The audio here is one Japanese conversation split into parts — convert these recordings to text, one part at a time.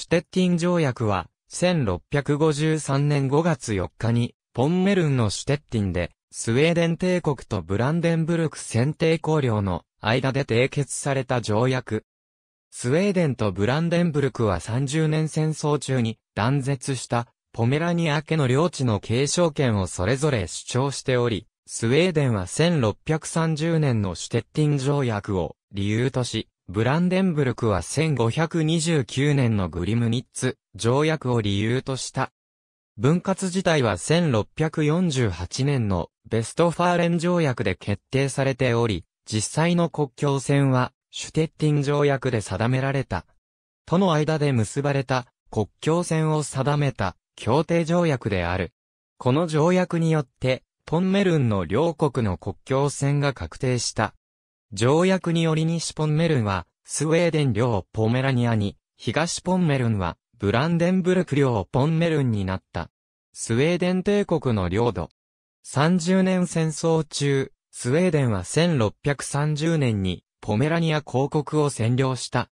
シュテッティン条約は、1653年5月4日に、ポンメルンのシュテッティンで、スウェーデン帝国とブランデンブルク選定公領の間で締結された条約。スウェーデンとブランデンブルクは30年戦争中に断絶したポメラニア家の領地の継承権をそれぞれ主張しており、スウェーデンは1630年のシュテッティン条約を理由とし、ブランデンブルクは1529年のグリムニッツ条約を理由とした。分割自体は1648年のベストファーレン条約で決定されており、実際の国境線はシュテッティン条約で定められた。との間で結ばれた国境線を定めた協定条約である。この条約によって、ポンメルンの両国の国境線が確定した。条約により西ポンメルンは、スウェーデン領ポメラニアに、東ポンメルンは、ブランデンブルク領ポンメルンになった。スウェーデン帝国の領土。30年戦争中、スウェーデンは1630年に、ポメラニア公国を占領した。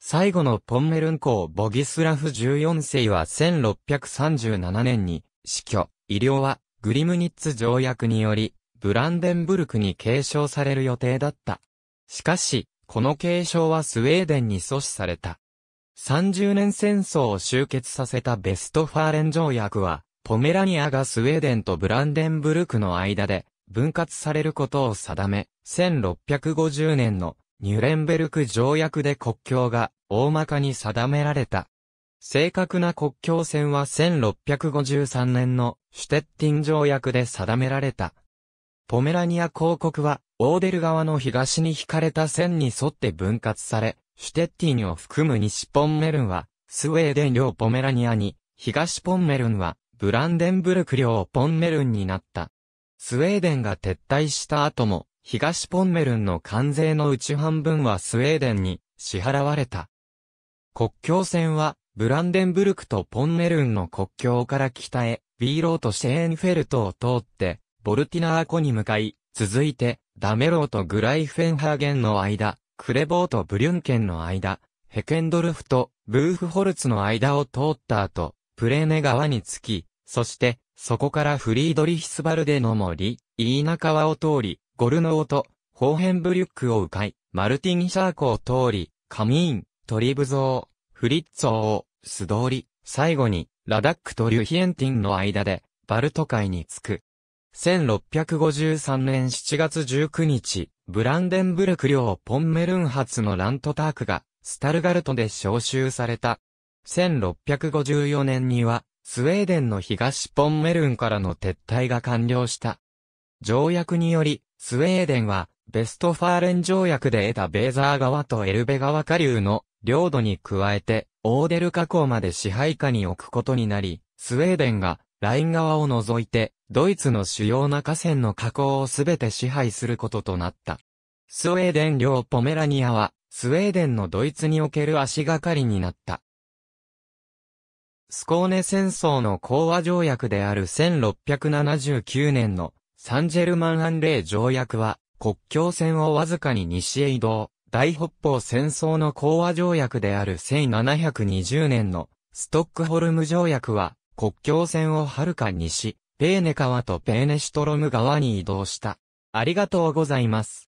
最後のポンメルン公ボギスラフ14世は1637年に死去。医療はグリムニッツ条約によりブランデンブルクに継承される予定だった。しかし、この継承はスウェーデンに阻止された。30年戦争を終結させたベストファーレン条約は、ポメラニアがスウェーデンとブランデンブルクの間で分割されることを定め、1650年のニュレンベルク条約で国境が大まかに定められた。正確な国境線は1653年のシュテッティン条約で定められた。ポメラニア公国は、オーデル川の東に引かれた線に沿って分割され、シュテッティンを含む西ポンメルンは、スウェーデン領ポメラニアに、東ポンメルンは、ブランデンブルク領ポンメルンになった。スウェーデンが撤退した後も、東ポンメルンの関税のうち半分はスウェーデンに支払われた。国境線は、ブランデンブルクとポンメルンの国境から北へ、ビーローとシェーンフェルトを通って、ボルティナー湖に向かい、続いて、ダメローとグライフェンハーゲンの間、クレボーとブリュンケンの間、ヘケンドルフとブーフホルツの間を通った後、プレーネ川に着き、そして、そこからフリードリヒスバルデの森、イーナ川を通り、ゴルノーと、ホーヘンブリュックを迂回、マルティン・シャークを通り、カミーン、トリブゾー、フリッツォス素通り、最後に、ラダックとリュヒエンティンの間で、バルト海に着く。1653年7月19日、ブランデンブルク領ポンメルン発のラントタークが、スタルガルトで召集された。1654年には、スウェーデンの東ポンメルンからの撤退が完了した。条約により、スウェーデンは、ベストファーレン条約で得たベーザー川とエルベ川下流の領土に加えて、オーデル河口まで支配下に置くことになり、スウェーデンが、ライン側を除いて、ドイツの主要な河川の河口をすべて支配することとなった。スウェーデン領ポメラニアは、スウェーデンのドイツにおける足がかりになった。スコーネ戦争の講和条約である1679年のサンジェルマンアンレイ条約は、国境線をわずかに西へ移動、大北方戦争の講和条約である1720年のストックホルム条約は、国境線をはるか西、ペーネ川とペーネシュトロム川に移動した。ありがとうございます。